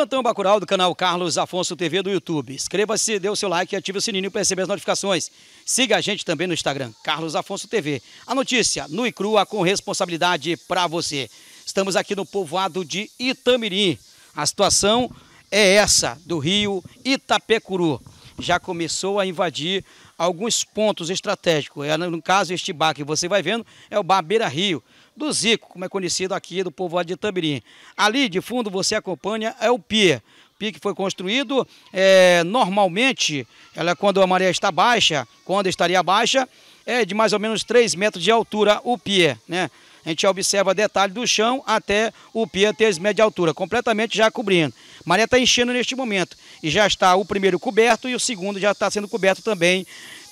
Plantão Bacural do canal Carlos Afonso TV do YouTube. Inscreva-se, dê o seu like e ative o sininho para receber as notificações. Siga a gente também no Instagram, Carlos Afonso TV. A notícia, nua e crua, com responsabilidade para você. Estamos aqui no povoado de Itamirim. A situação é essa, do rio Itapecuru. Já começou a invadir alguns pontos estratégicos. É, no caso, este bar que você vai vendo é o bar Beira Rio do Zico, como é conhecido aqui do povoado de Tambirim. Ali de fundo você acompanha é o pier. O pier que foi construído é, normalmente, ela é quando a maré está baixa, quando estaria baixa, é de mais ou menos 3 metros de altura o pier, né? A gente observa detalhe do chão até o pier 3 metros de altura, completamente já cobrindo. Maré está enchendo neste momento e já está o primeiro coberto e o segundo já está sendo coberto também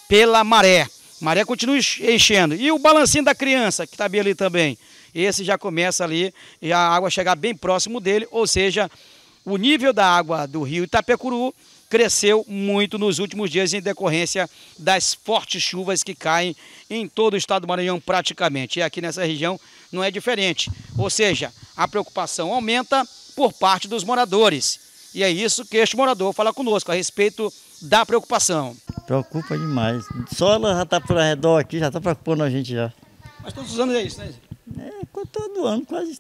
pela maré. Maré continua enchendo. E o balancinho da criança, que está bem ali também. Esse já começa ali e a água chegar bem próximo dele, ou seja, o nível da água do rio Itapecuru cresceu muito nos últimos dias em decorrência das fortes chuvas que caem em todo o estado do Maranhão praticamente. E aqui nessa região não é diferente. Ou seja, a preocupação aumenta por parte dos moradores. E é isso que este morador fala conosco a respeito da preocupação. Preocupa demais. Só ela já está por redor aqui, já está preocupando a gente já. Mas todos os anos é isso, né? É, todo ano, quase,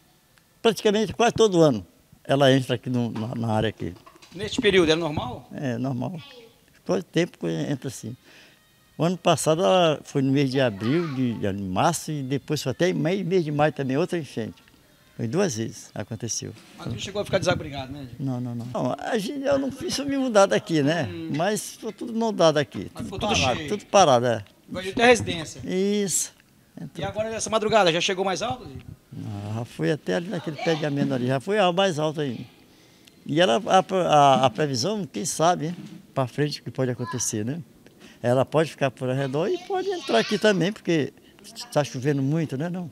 praticamente quase todo ano. Ela entra aqui no, na, na, área aqui. Neste período é normal? É, normal. Todo tempo entra assim. O ano passado ela foi no mês de abril, de, de março, e depois foi até meio mês de maio também, outra enchente. Foi duas vezes aconteceu. Mas não chegou a ficar desabrigado, né? Não, não, não. não a gente, eu não fiz me mudar daqui, né? Hum. Mas ficou tudo moldado aqui. Mas tudo ficou parado, tudo Tudo parado, é. Vai até a residência. Isso. E agora nessa madrugada, já chegou mais alto? Não, já foi até ali naquele pé de amêndoa ali, já foi mais alto ainda. E era a, a, a previsão, quem sabe, para frente o que pode acontecer, né? Ela pode ficar por ao redor e pode entrar aqui também, porque está chovendo muito, né? Não.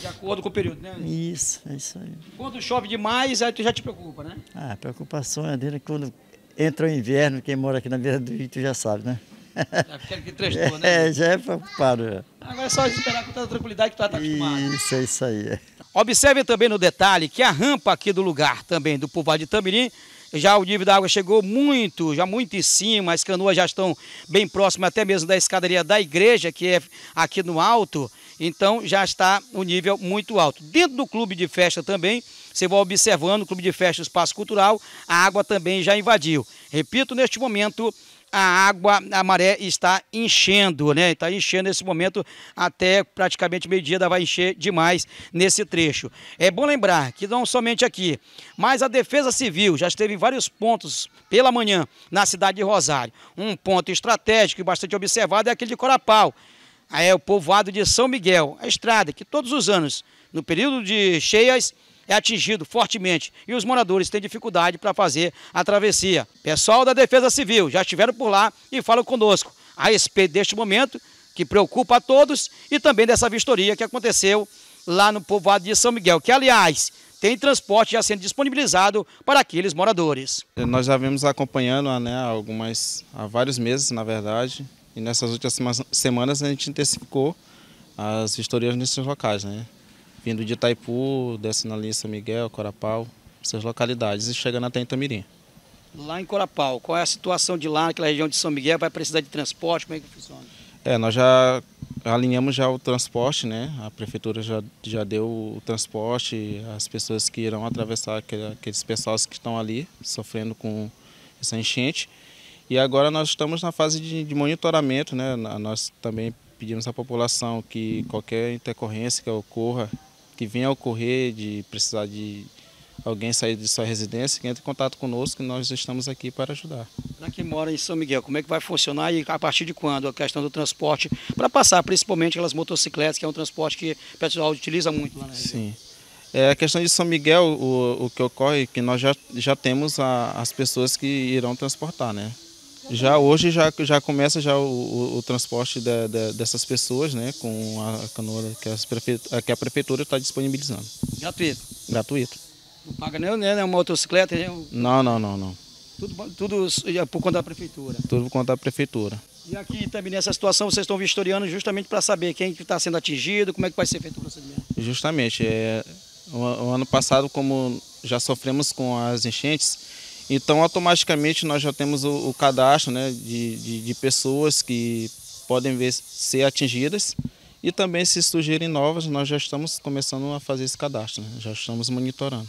De acordo com o período, né? Isso, é isso aí. Quando chove demais, aí tu já te preocupa, né? Ah, a preocupação é dele quando entra o inverno, quem mora aqui na beira do rio, tu já sabe, né? Já é, fica né? É, já é preocupado. Agora é só esperar com toda tranquilidade que tu já tá acostumado. Né? Isso, é isso aí. É. Observe também no detalhe que a rampa aqui do lugar também, do povoado de Tamirim, já o nível da água chegou muito, já muito em cima, as canoas já estão bem próximas até mesmo da escadaria da igreja, que é aqui no alto. Então já está o um nível muito alto. Dentro do clube de festa também, você vai observando, o clube de festa espaço cultural, a água também já invadiu. Repito, neste momento a água, a maré está enchendo, né? Está enchendo nesse momento até praticamente meio-dia, vai encher demais nesse trecho. É bom lembrar que não somente aqui, mas a Defesa Civil já esteve em vários pontos pela manhã na cidade de Rosário. Um ponto estratégico e bastante observado é aquele de Corapau é o povoado de São Miguel, a estrada que todos os anos, no período de cheias, é atingido fortemente e os moradores têm dificuldade para fazer a travessia. Pessoal da Defesa Civil já estiveram por lá e falam conosco a respeito deste momento que preocupa a todos e também dessa vistoria que aconteceu lá no povoado de São Miguel, que aliás tem transporte já sendo disponibilizado para aqueles moradores. Nós já vimos acompanhando né, há algumas, há vários meses, na verdade, e nessas últimas semanas a gente intensificou as vistorias nesses locais, né? Vindo de Itaipu, descendo ali São Miguel, Corapau, essas localidades e chegando até Itamirim. Lá em Corapau, qual é a situação de lá naquela região de São Miguel? Vai precisar de transporte? Como é que funciona? É, nós já alinhamos já o transporte, né? A prefeitura já, já deu o transporte, as pessoas que irão atravessar, aqueles pessoas que estão ali sofrendo com essa enchente. E agora nós estamos na fase de, de monitoramento, né? Nós também pedimos à população que qualquer intercorrência que ocorra, que venha a ocorrer de precisar de alguém sair de sua residência, que entre em contato conosco, que nós estamos aqui para ajudar. Para quem mora em São Miguel, como é que vai funcionar e a partir de quando a questão do transporte, para passar principalmente aquelas motocicletas, que é um transporte que o pessoal utiliza muito lá na região? Sim. É, a questão de São Miguel, o, o que ocorre é que nós já, já temos a, as pessoas que irão transportar, né? Já hoje já, já começa já o, o, o transporte da, da, dessas pessoas, né, com a canoa que, as prefeitura, que a prefeitura está disponibilizando. Gratuito? Gratuito. Não paga nem, nem uma motocicleta? Nem um... Não, não, não, não. Tudo, tudo é por conta da prefeitura? Tudo por conta da prefeitura. E aqui também nessa situação vocês estão vistoriando justamente para saber quem está sendo atingido, como é que vai ser feito o procedimento? Justamente. É, o, o ano passado, como já sofremos com as enchentes, então, automaticamente, nós já temos o, o cadastro né, de, de, de, pessoas que podem ver, ser atingidas. E também, se surgirem novas, nós já estamos começando a fazer esse cadastro, né? já estamos monitorando.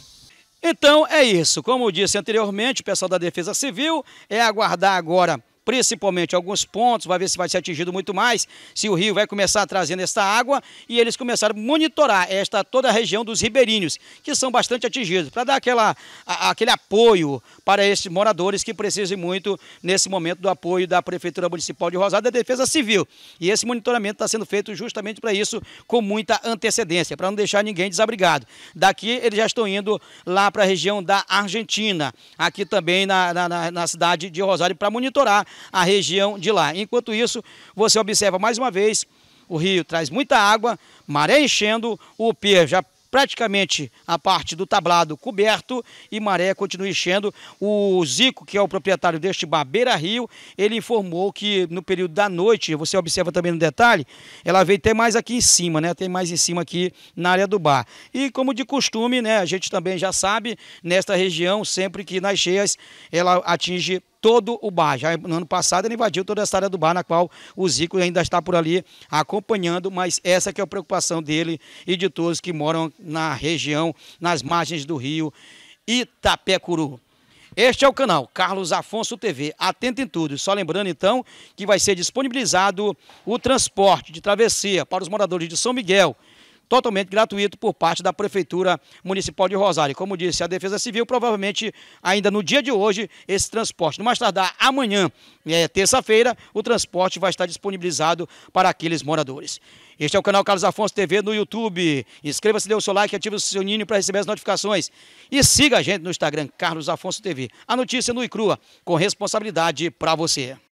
Então é isso. Como eu disse anteriormente, o pessoal da Defesa Civil é aguardar agora principalmente alguns pontos, vai ver se vai ser atingido muito mais, se o rio vai começar trazendo essa água, e eles começaram a monitorar esta toda a região dos ribeirinhos, que são bastante atingidos, para dar aquela, a, aquele apoio para esses moradores que precisam muito, nesse momento, do apoio da Prefeitura Municipal de Rosário, e da Defesa Civil. E esse monitoramento está sendo feito justamente para isso, com muita antecedência, para não deixar ninguém desabrigado. Daqui eles já estão indo lá para a região da Argentina, aqui também na, na, na cidade de Rosário, para monitorar a região de lá. Enquanto isso, você observa mais uma vez, o rio traz muita água, maré enchendo, o pier já praticamente a parte do tablado coberto e maré continua enchendo. O Zico, que é o proprietário deste Babeira Rio, ele informou que no período da noite, você observa também no detalhe, ela veio até mais aqui em cima, né? Tem mais em cima aqui na área do bar. E como de costume, né? A gente também já sabe, nesta região, sempre que nas cheias, ela atinge todo o bar. Já no ano passado ele invadiu toda essa área do bar, na qual o Zico ainda está por ali acompanhando, mas essa que é a preocupação dele e de todos que moram na região, nas margens do rio Itapecuru. Este é o canal Carlos Afonso TV. Atento em tudo. Só lembrando, então, que vai ser disponibilizado o transporte de travessia para os moradores de São Miguel, totalmente gratuito por parte da Prefeitura Municipal de Rosário. Como disse a Defesa Civil, provavelmente ainda no dia de hoje, esse transporte, no mais tardar amanhã, é, terça-feira, o transporte vai estar disponibilizado para aqueles moradores. Este é o canal Carlos Afonso TV no YouTube. Inscreva-se, dê o seu like, ative o sininho para receber as notificações. E siga a gente no Instagram, Carlos Afonso TV. A notícia nua e crua, com responsabilidade para você.